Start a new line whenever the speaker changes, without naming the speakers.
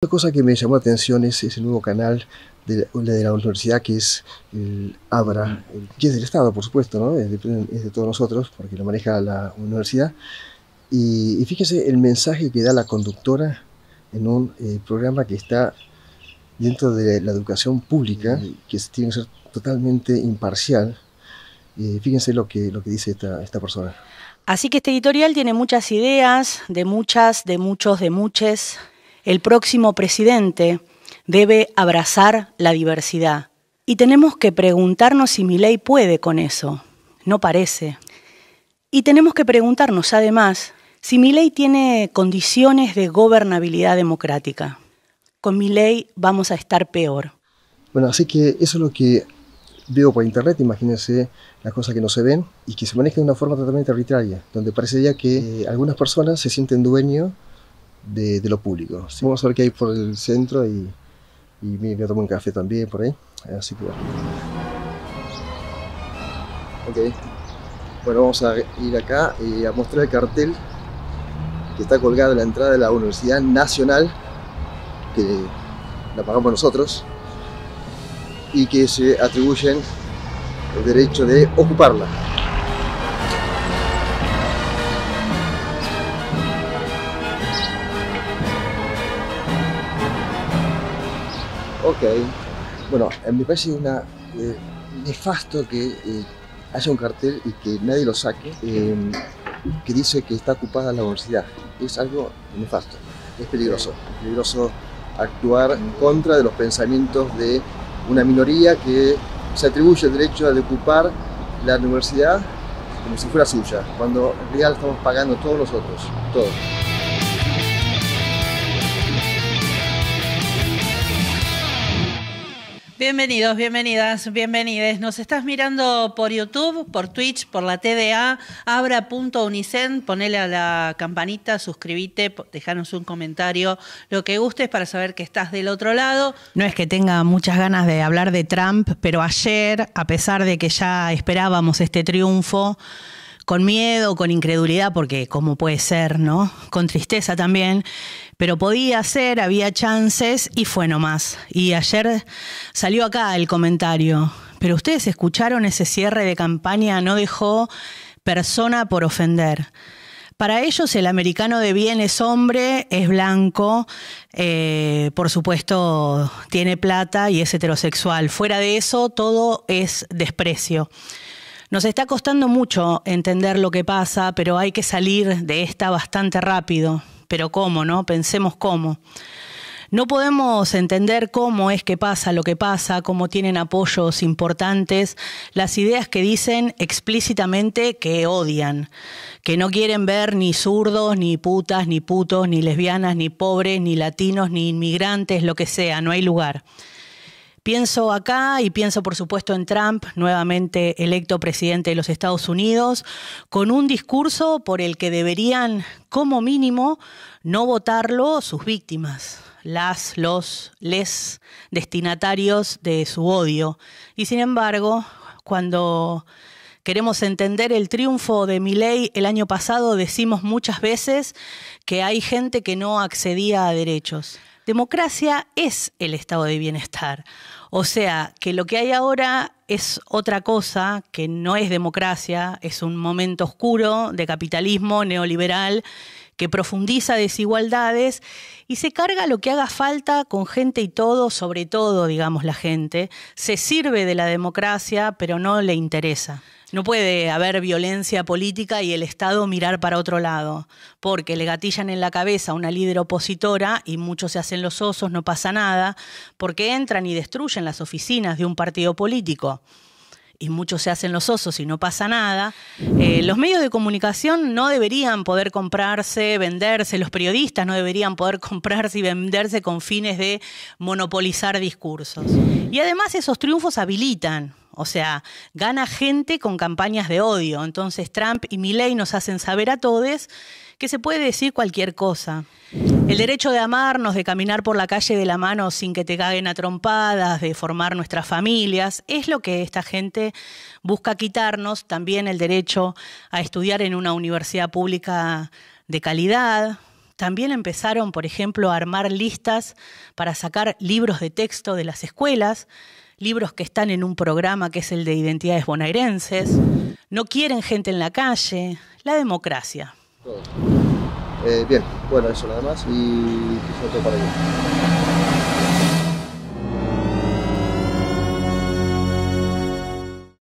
Una cosa que me llamó la atención es ese nuevo canal de la, universidad que es el ABRA, que es del Estado, por supuesto, ¿no? es, de, todos nosotros porque lo maneja la universidad. Y, fíjense fíjese el mensaje que da la conductora en un eh, programa que está dentro de la educación pública, que tiene que ser totalmente imparcial. Eh, fíjense lo que, lo que dice esta, esta persona.
Así que este editorial tiene muchas ideas, de muchas, de muchos, de muchas el próximo presidente debe abrazar la diversidad. Y tenemos que preguntarnos si ley puede con eso. No parece. Y tenemos que preguntarnos además si ley tiene condiciones de gobernabilidad democrática. Con ley vamos a estar peor.
Bueno, así que eso es lo que veo por internet, imagínense las cosas que no se ven y que se manejan de una forma totalmente arbitraria, donde parecería que eh, algunas personas se sienten dueños de, lo público. vamos a ver qué hay por el centro y, y me voy a tomar un café también por ahí. Así que Ok. Bueno, vamos a ir acá y a mostrar el cartel que está colgado en la entrada de la Universidad Nacional, que la pagamos nosotros, y que se atribuyen el derecho de ocuparla. Ok. Bueno, me parece una eh, nefasto que eh, haya un cartel y que nadie lo saque eh, que dice que está ocupada la universidad. Es algo nefasto, es peligroso. Es peligroso actuar en contra de los pensamientos de una minoría que se atribuye el derecho de ocupar la universidad como si fuera suya, cuando en realidad estamos pagando todos nosotros, todos.
Bienvenidos, bienvenidas, bienvenides. Nos estás mirando por YouTube, por Twitch, por la TDA, abra.unicen, ponele a la campanita, suscríbete, dejanos un comentario, lo que gustes para saber que estás del otro lado. No es que tenga muchas ganas de hablar de Trump, pero ayer, a pesar de que ya esperábamos este triunfo, con miedo, con incredulidad, porque cómo puede ser, ¿no? Con tristeza también, pero podía ser, había chances y fue nomás. Y ayer salió acá el comentario, pero ustedes escucharon ese cierre de campaña, no dejó persona por ofender. Para ellos el americano de bien es hombre, es blanco, eh, por supuesto tiene plata y es heterosexual. Fuera de eso todo es desprecio. Nos está costando mucho entender lo que pasa, pero hay que salir de esta bastante rápido. Pero cómo, ¿no? Pensemos cómo. No podemos entender cómo es que pasa lo que pasa, cómo tienen apoyos importantes, las ideas que dicen explícitamente que odian, que no quieren ver ni zurdos, ni putas, ni putos, ni lesbianas, ni pobres, ni latinos, ni inmigrantes, lo que sea, no hay lugar. Pienso acá y pienso por supuesto en Trump, nuevamente electo presidente de los Estados Unidos, con un discurso por el que deberían, como mínimo, no votarlo sus víctimas, las, los, les destinatarios de su odio. Y sin embargo, cuando queremos entender el triunfo de ley el año pasado, decimos muchas veces que hay gente que no accedía a derechos. Democracia es el estado de bienestar. O sea, que lo que hay ahora es otra cosa, que no es democracia, es un momento oscuro de capitalismo neoliberal que profundiza desigualdades y se carga lo que haga falta con gente y todo, sobre todo, digamos, la gente. Se sirve de la democracia, pero no le interesa. No puede haber violencia política y el Estado mirar para otro lado, porque le gatillan en la cabeza a una líder opositora y muchos se hacen los osos, no pasa nada, porque entran y destruyen las oficinas de un partido político y muchos se hacen los osos y no pasa nada, eh, los medios de comunicación no deberían poder comprarse, venderse, los periodistas no deberían poder comprarse y venderse con fines de monopolizar discursos. Y además esos triunfos habilitan o sea, gana gente con campañas de odio. Entonces Trump y Milley nos hacen saber a todos que se puede decir cualquier cosa. El derecho de amarnos, de caminar por la calle de la mano sin que te caguen a trompadas, de formar nuestras familias, es lo que esta gente busca quitarnos. También el derecho a estudiar en una universidad pública de calidad, también empezaron, por ejemplo, a armar listas para sacar libros de texto de las escuelas, libros que están en un programa que es el de identidades bonaerenses, no quieren gente en la calle, la democracia.
Eh, bien, bueno, eso nada más y para